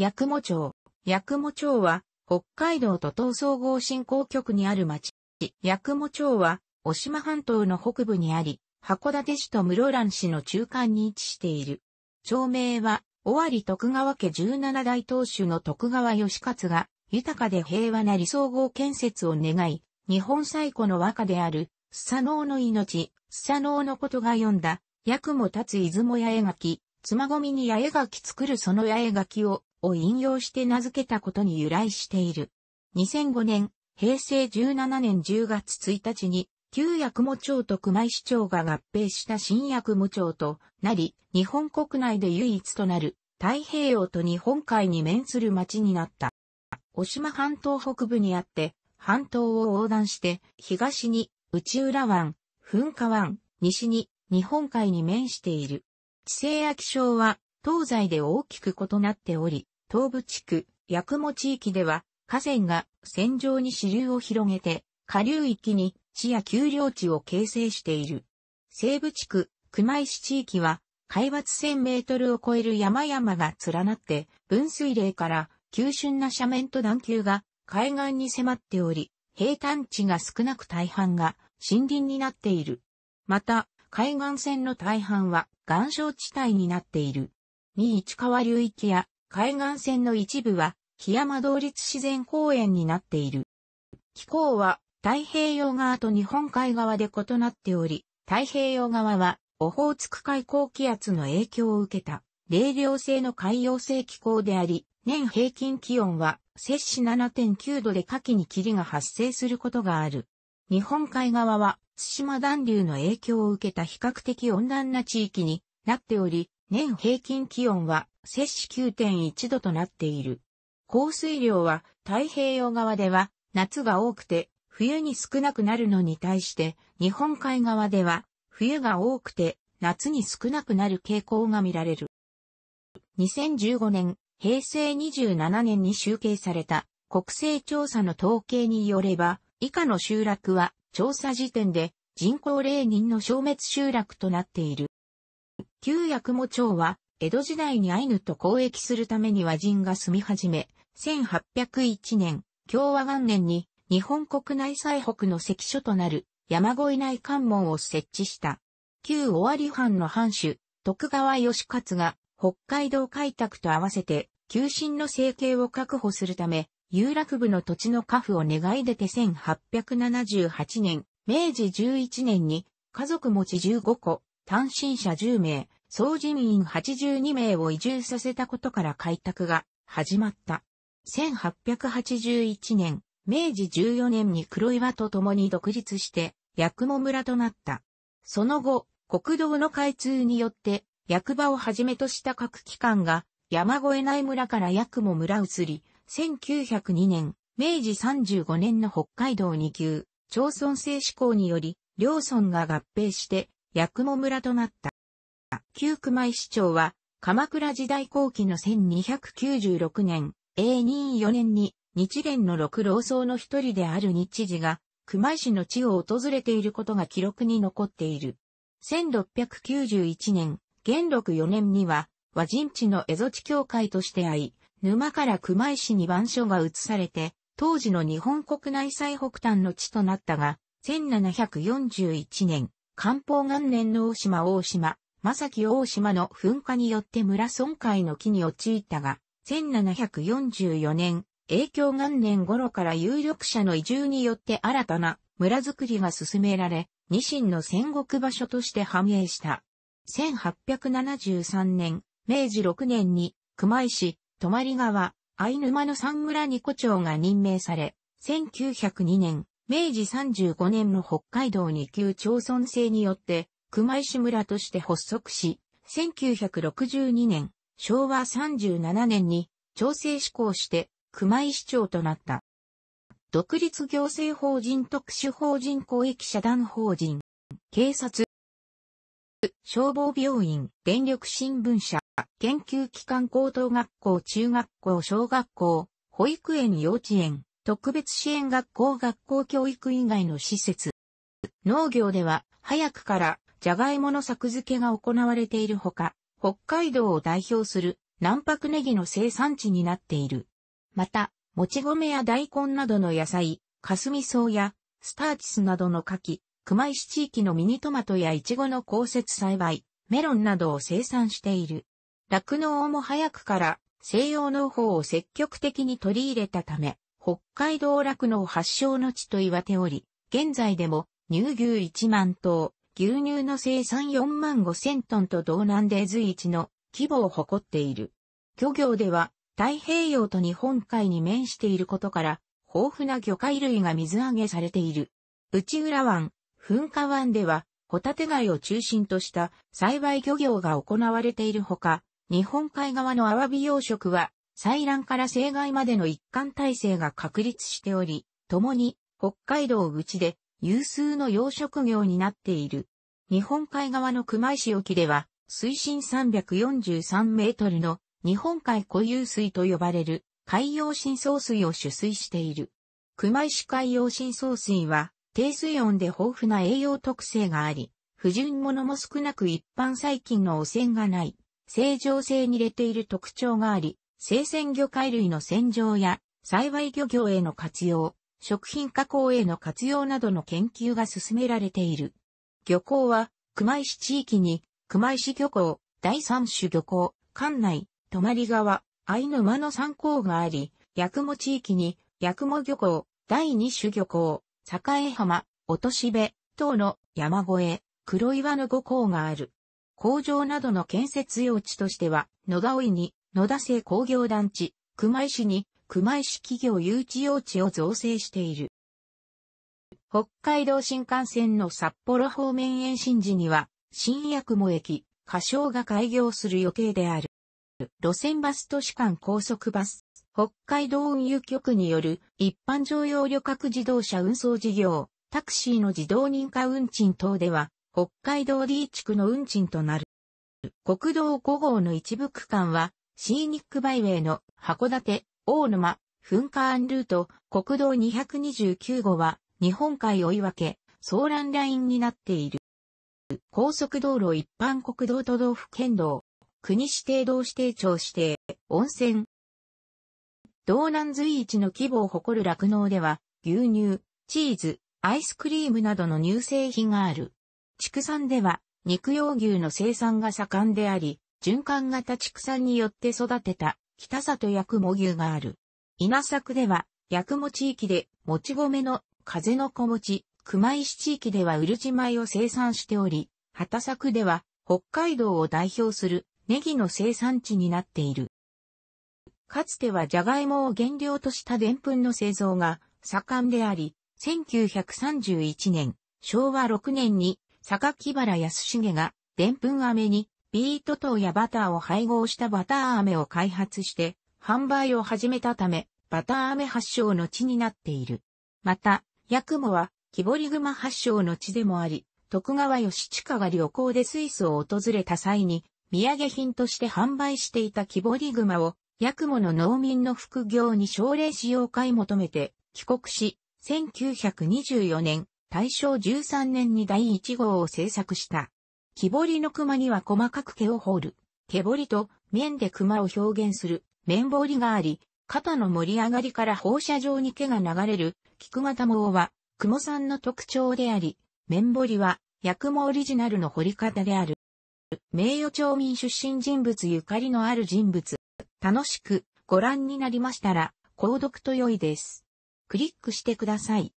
八雲町。八雲町は、北海道都東総合振興局にある町。八雲町は、お島半島の北部にあり、函館市と室蘭市の中間に位置している。町名は、尾張徳川家十七代当主の徳川義勝が、豊かで平和な理想郷建設を願い、日本最古の和歌である、スサノオの命、スサノオのことが読んだ、八雲立つ出雲八重垣、妻込みに八重垣作るその八重垣を、を引用して名付けたことに由来している。2005年、平成17年10月1日に、旧薬務町と熊井市長が合併した新薬務町となり、日本国内で唯一となる太平洋と日本海に面する町になった。お島半島北部にあって、半島を横断して、東に内浦湾、噴火湾、西に日本海に面している。地勢や気象は東西で大きく異なっており、東部地区、八雲地域では、河川が線上に支流を広げて、下流域に地や丘陵地を形成している。西部地区、熊石地域は、海抜1000メートルを超える山々が連なって、分水嶺から急峻な斜面と段丘が海岸に迫っており、平坦地が少なく大半が森林になっている。また、海岸線の大半は岩礁地帯になっている。に市川流域や海岸線の一部は、檜山道立自然公園になっている。気候は太平洋側と日本海側で異なっており、太平洋側はオホーツク海高気圧の影響を受けた、冷涼性の海洋性気候であり、年平均気温は摂氏7.9度で夏季に霧が発生することがある。日本海側は対馬暖流の影響を受けた比較的温暖な地域になっており、年平均気温は摂氏9.1度となっている。降水量は太平洋側では夏が多くて冬に少なくなるのに対して日本海側では冬が多くて夏に少なくなる傾向が見られる。2015年、平成27年に集計された国勢調査の統計によれば以下の集落は調査時点で人口0人の消滅集落となっている。旧八雲町は、江戸時代にアイヌと交易するために和人が住み始め、1801年、共和元年に、日本国内最北の関所となる、山越内関門を設置した。旧尾張藩の藩主、徳川義勝が、北海道開拓と合わせて、旧新の生計を確保するため、有楽部の土地の家父を願い出て1878年、明治11年に、家族持ち15個、単身者10名、総人員82名を移住させたことから開拓が始まった。1881年、明治14年に黒岩と共に独立して、八雲村となった。その後、国道の開通によって、役場をはじめとした各機関が、山越え内村から八雲村移り、1902年、明治35年の北海道二級、町村制施行により、両村が合併して、八雲村となった。旧熊井市長は、鎌倉時代後期の1296年、A24 年に、日蓮の六老僧の一人である日時が、熊井市の地を訪れていることが記録に残っている。1691年、元禄4年には、和人地の蝦夷地教会としてあい、沼から熊井市に番所が移されて、当時の日本国内最北端の地となったが、1741年、漢方元年の大島大島、正木大島の噴火によって村損壊の危に陥ったが、1744年、影響元年頃から有力者の移住によって新たな村づくりが進められ、ニシンの戦国場所として繁栄した。1873年、明治6年に、熊井市、泊川、藍沼の三村二古町が任命され、1902年、明治35年の北海道二級町村制によって、熊石村として発足し、1962年、昭和37年に、調整施行して、熊石町となった。独立行政法人特殊法人公益社団法人、警察、消防病院、電力新聞社、研究機関高等学校中学校小学校、保育園幼稚園、特別支援学校学校教育以外の施設。農業では早くからジャガイモの作付けが行われているほか、北海道を代表する南白ネギの生産地になっている。また、もち米や大根などの野菜、霞草やスターチスなどの柿、熊石地域のミニトマトやイチゴの降雪栽培、メロンなどを生産している。酪農も早くから西洋農法を積極的に取り入れたため、北海道酪農発祥の地と言われており、現在でも乳牛1万頭、牛乳の生産4万5千トンと道南で随一の規模を誇っている。漁業では太平洋と日本海に面していることから、豊富な魚介類が水揚げされている。内浦湾、噴火湾では、ホタテ貝を中心とした栽培漁業が行われているほか、日本海側のアワビ養殖は採卵から生害までの一貫体制が確立しており、共に北海道口で有数の養殖業になっている。日本海側の熊石沖では、水深343メートルの日本海固有水と呼ばれる海洋深層水を取水している。熊石海洋深層水は低水温で豊富な栄養特性があり、不純物も少なく一般細菌の汚染がない、正常性に入れている特徴があり、生鮮魚介類の洗浄や、栽培漁業への活用、食品加工への活用などの研究が進められている。漁港は、熊石地域に、熊石漁港、第三種漁港、館内、泊川、藍沼の三港があり、八雲地域に、八雲漁港、第二種漁港、栄浜、落し部、等の山越え、黒岩の五港がある。工場などの建設用地としては、野田追に、野田製工業団地、熊井市に熊井市企業誘致用地を造成している。北海道新幹線の札幌方面延伸時には、新八雲駅、仮称が開業する予定である。路線バス都市間高速バス、北海道運輸局による一般乗用旅客自動車運送事業、タクシーの自動認可運賃等では、北海道 D 地区の運賃となる。国道5号の一部区間は、シーニックバイウェイの函館、大沼、噴火アンルート、国道229号は日本海追い分け、ソーラインになっている。高速道路一般国道都道府県道、国指定道指定庁指定、温泉。道南随一の規模を誇る落農では、牛乳、チーズ、アイスクリームなどの乳製品がある。畜産では、肉用牛の生産が盛んであり、循環型畜産によって育てた北里薬も牛がある。稲作では、薬も地域で、もち米の風の小餅、熊石地域ではうるち米を生産しており、畑作では北海道を代表するネギの生産地になっている。かつてはジャガイモを原料とした澱粉の製造が盛んであり、1931年、昭和6年に榊原康重が澱粉飴にビート糖やバターを配合したバター飴を開発して販売を始めたため、バター飴発祥の地になっている。また、ヤクモは、木彫り熊発祥の地でもあり、徳川義親が旅行でスイスを訪れた際に、土産品として販売していた木彫り熊を、ヤクモの農民の副業に奨励しよう買い求めて、帰国し、1924年、大正13年に第1号を制作した。木彫りの熊には細かく毛を彫る、毛彫りと面で熊を表現する面彫りがあり、肩の盛り上がりから放射状に毛が流れる菊型毛は雲さんの特徴であり、面彫りは薬もオリジナルの彫り方である。名誉町民出身人物ゆかりのある人物。楽しくご覧になりましたら、購読と良いです。クリックしてください。